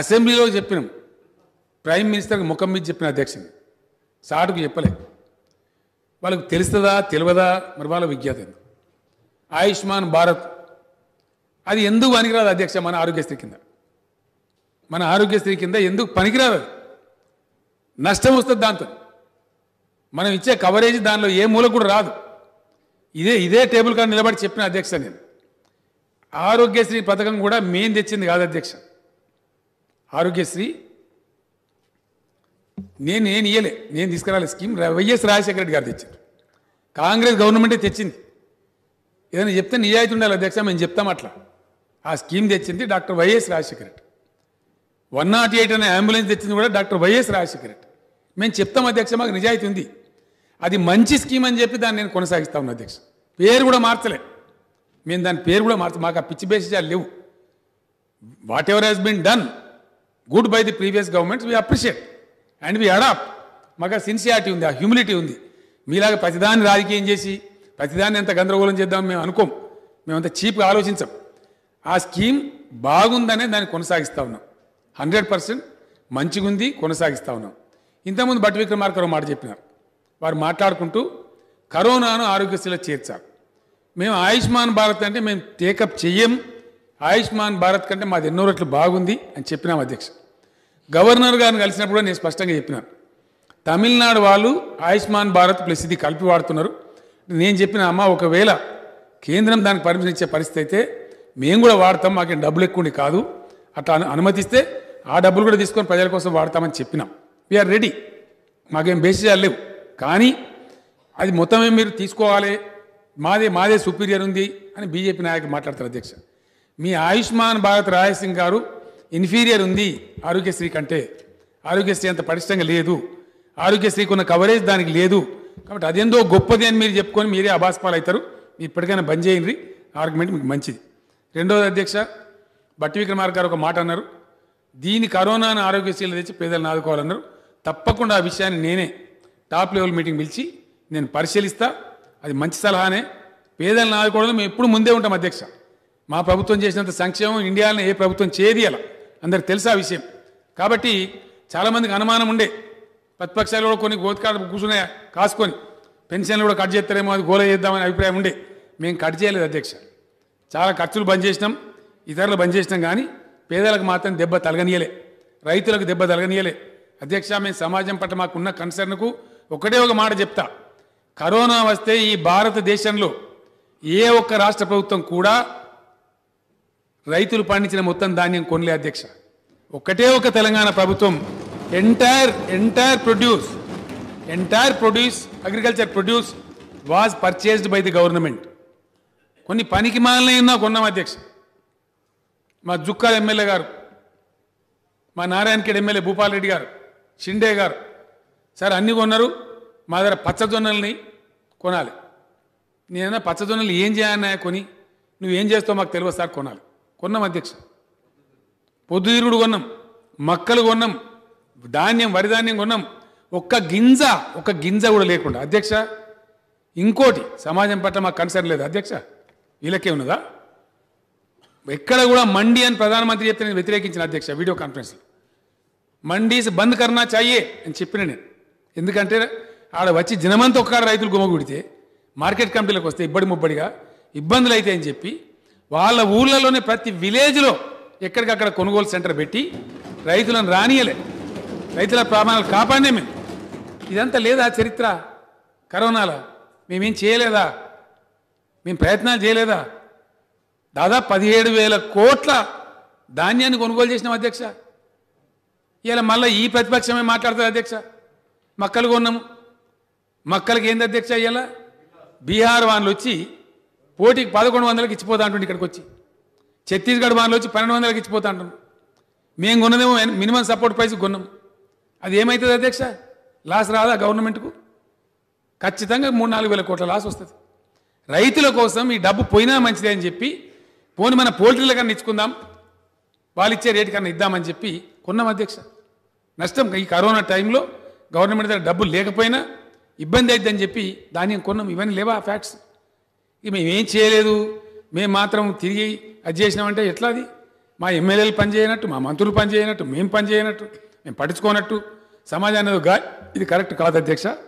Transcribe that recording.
అసెంబ్లీలో చెప్పినాం ప్రైమ్ మినిస్టర్కి ముఖం మీద చెప్పిన అధ్యక్షుని సాటుకు చెప్పలే వాళ్ళకు తెలుస్తుందా తెలియదా మరి వాళ్ళ విజ్ఞాత ఆయుష్మాన్ భారత్ అది ఎందుకు పనికిరాదు అధ్యక్ష మన ఆరోగ్యశ్రీ కింద మన ఆరోగ్యశ్రీ కింద ఎందుకు పనికిరాదు నష్టం వస్తుంది దాంతో మనం ఇచ్చే కవరేజ్ దానిలో ఏ మూల కూడా రాదు ఇదే ఇదే టేబుల్ కాడ నిలబడి చెప్పిన అధ్యక్ష నేను ఆరోగ్యశ్రీ పథకం కూడా మేము తెచ్చింది కాదు అధ్యక్ష ఆరోగ్యశ్రీ నేను నేను ఇయ్యలే నేను తీసుకురాలే స్కీమ్ వైఎస్ రాజశేఖర రెడ్డి గారు తెచ్చారు కాంగ్రెస్ గవర్నమెంటే తెచ్చింది ఏదైనా చెప్తే నిజాయితీ ఉండాలి అధ్యక్ష మేము చెప్తాం అట్లా ఆ స్కీమ్ తెచ్చింది doctor YS Rajasekhara Reddy one not eight అనే అంబులెన్స్ తెచ్చింది కూడా డాక్టర్ వైఎస్ రాజశేఖర రెడ్డి మేము చెప్తాం అధ్యక్ష మాకు నిజాయితీ ఉంది అది మంచి స్కీమ్ అని చెప్పి దాన్ని నేను కొనసాగిస్తా ఉన్నా అధ్యక్ష పేరు కూడా మార్చలే మేము దాని పేరు కూడా మార్చ మాకు ఆ పిచ్చి బేసిజాలు లేవు whatever has been done good by the previous governments we appreciate and we adopt మాకు సిన్సియారిటీ ఉంది ఆ హ్యూమిలిటీ ఉంది మీలాగా ప్రతిదాన్ని రాజకీయం చేసి ప్రతిదాన్ని ఎంత గందరగోళం చేద్దాం మేము అనుకోం మేమంత చీప్గా ఆలోచించాం ఆ స్కీమ్ బాగుందనే దాన్ని కొనసాగిస్తూ ఉన్నాం హండ్రెడ్ పర్సెంట్ మంచిగుంది కొనసాగిస్తూ ఉన్నాం ఇంతకుముందు బట్ విక్రమార్కర్ మాట చెప్పినారు వారు మాట్లాడుకుంటూ కరోనాను ఆరోగ్యశ్రీలో చేర్చారు మేము ఆయుష్మాన్ భారత్ అంటే మేము టేకప్ చెయ్యం ఆయుష్మాన్ భారత్ కంటే మాది ఎన్నో రెట్లు బాగుంది అని చెప్పినాం అధ్యక్ష గవర్నర్ గారిని కలిసినప్పుడు నేను స్పష్టంగా చెప్పినాను తమిళనాడు వాళ్ళు ఆయుష్మాన్ భారత్ ప్లస్ ఇది కలిపి వాడుతున్నారు నేను చెప్పిన అమ్మ ఒకవేళ కేంద్రం దానికి పర్మిషన్ ఇచ్చే పరిస్థితి అయితే మేము కూడా వాడతాం మాకేం డబ్బులు ఎక్కువ కాదు అట్లా అనుమతిస్తే ఆ డబ్బులు కూడా తీసుకొని ప్రజల కోసం వాడతామని చెప్పినాం వీఆర్ రెడీ మాకేం బేసిజాలు లేవు కానీ అది మొత్తమే మీరు తీసుకోవాలి మాదే మాదే సుపీరియర్ ఉంది అని బీజేపీ నాయకులు మాట్లాడతారు అధ్యక్ష మీ ఆయుష్మాన్ భారత్ రాయసింగ్ గారు ఇన్ఫీరియర్ ఉంది ఆరోగ్యశ్రీ కంటే ఆరోగ్యశ్రీ అంత పటిష్టంగా లేదు ఆరోగ్యశ్రీకి ఉన్న కవరేజ్ దానికి లేదు కాబట్టి అదేందో గొప్పది అని మీరు చెప్పుకొని మీరే అభాస్పాలు అవుతారు మీరు ఇప్పటికైనా బంద్ చేయండి ఆర్గ్యుమెంట్ మీకు మంచిది రెండోది అధ్యక్ష బట్టి విక్రమార్ గారు ఒక మాట అన్నారు దీని కరోనాను ఆరోగ్యశ్రీలు తెచ్చి పేదలను ఆదుకోవాలన్నారు తప్పకుండా ఆ విషయాన్ని నేనే టాప్ లెవెల్ మీటింగ్ పిలిచి నేను పరిశీలిస్తా అది మంచి సలహానే పేదలను ఆదుకోవడంలో మేము ఎప్పుడు ముందే ఉంటాం అధ్యక్ష మా ప్రభుత్వం చేసినంత సంక్షేమం ఇండియాలో ఏ ప్రభుత్వం చేయది అలా అందరికి తెలుసు ఆ విషయం కాబట్టి చాలామందికి అనుమానం ఉండే ప్రతిపక్షాలు కూడా కొన్ని గోతికాడ కూర్చునే కాసుకొని పెన్షన్లు కూడా కట్ చేస్తారేమో అది గోల చేద్దామని అభిప్రాయం ఉండే మేము కట్ చేయలేదు అధ్యక్ష చాలా ఖర్చులు బంద్ చేసినాం ఇతరులు బంద్ చేసినాం కానీ పేదలకు మాత్రం దెబ్బ తలగనియలే రైతులకు దెబ్బ తలగనియలే అధ్యక్ష మేము సమాజం పట్ల మాకున్న కన్సర్న్కు ఒకటే ఒక మాట చెప్తా కరోనా వస్తే ఈ భారతదేశంలో ఏ ఒక్క రాష్ట్ర ప్రభుత్వం కూడా రైతులు పండించిన మొత్తం ధాన్యం కొనలే అధ్యక్ష ఒకటే ఒక తెలంగాణ ప్రభుత్వం entire entire produce entire produce agriculture produce was purchased by the government కొన్ని పనికి మాలనే కొన్నాం అధ్యక్ష మా జుక్కాల ఎమ్మెల్యే గారు మా నారాయణఖేడ్ ఎమ్మెల్యే భూపాల్ రెడ్డి గారు షిండే గారు సార్ అన్నీ కొన్నారు మా దగ్గర పచ్చజొన్నల్ని కొనాలి నేనన్నా పచ్చజొన్నలు ఏం చేయాలన్నా కొని నువ్వేం చేస్తావు మాకు తెలియదు సార్ కొనాలి కొన్నాం అధ్యక్ష పొద్దుతిరుగుడు కొన్నాం మక్కలు కొన్నాం ధాన్యం వరి ధాన్యం కొన్నాం ఒక్క గింజ ఒక్క గింజ కూడా లేకుండా అధ్యక్ష ఇంకోటి సమాజం పట్ల మాకు కన్సర్న్ లేదు అధ్యక్ష వీళ్ళకే ఉన్నదా ఎక్కడ కూడా మండి అని ప్రధానమంత్రి చెప్తే నేను వ్యతిరేకించిన అధ్యక్ష వీడియో కాన్ఫరెన్స్లో మండీస్ బంద్ కన్నా చాయే అని చెప్పిన నేను ఎందుకంటే ఆడ వచ్చి జనమంతా ఒక్కడ రైతులు గుమ్మగుడితే మార్కెట్ కమిటీలకు వస్తే ఇబ్బడి ముబ్బడిగా ఇబ్బందులు అయితే అని చెప్పి వాళ్ళ ఊళ్ళలోనే ప్రతి విలేజ్లో ఎక్కడికక్కడ కొనుగోలు సెంటర్ పెట్టి రైతులను రానియలే రైతుల ప్రమాణాలు కాపాడే మేము ఇదంతా లేదా చరిత్ర కరోనాలో మేమేం చేయలేదా మేము ప్రయత్నాలు చేయలేదా దాదాపు పదిహేడు వేల కోట్ల ధాన్యాన్ని కొనుగోలు చేసినాం అధ్యక్ష ఇలా మళ్ళీ ఈ ప్రతిపక్షమే మాట్లాడుతుంది అధ్యక్ష మక్కలు కొన్నాము మక్కలకి ఏంది అధ్యక్ష ఇలా బీహార్ వాళ్ళు వచ్చి పోటీకి పదకొండు వందలకి ఇచ్చిపోతా అంటుండే ఇక్కడికి వచ్చి ఛత్తీస్గఢ్ బాన్లో వచ్చి పన్నెండు వందలకి ఇచ్చిపోతా అంటుంది మేము కొన్నదేమో మినిమం సపోర్ట్ ప్రైస్ కొన్నాం అది ఏమవుతుంది అధ్యక్ష లాస్ రాదా గవర్నమెంట్కు ఖచ్చితంగా మూడు నాలుగు వేల కోట్ల లాస్ వస్తుంది రైతుల కోసం ఈ డబ్బు పోయినా మంచిదే అని చెప్పి పోని మన పోల్ట్రీల కన్నా ఇచ్చుకుందాం వాళ్ళు ఇచ్చే రేటు కన్నా ఇద్దామని చెప్పి కొన్నాం అధ్యక్ష నష్టం ఈ కరోనా టైంలో గవర్నమెంట్ దగ్గర డబ్బులు లేకపోయినా ఇబ్బంది అవుతుందని చెప్పి ధాన్యం కొన్నాం ఇవన్నీ లేవా ఫ్యాక్ట్స్ ఇక మేమేం చేయలేదు మేము మాత్రం తిరిగి అది చేసినామంటే ఎట్లా అది మా ఎమ్మెల్యేలు పనిచేయనట్టు మా మంత్రులు పనిచేయనట్టు మేము పనిచేయనట్టు మేము పట్టించుకోనట్టు సమాజాన్ని ఇది కరెక్ట్ కాదు అధ్యక్ష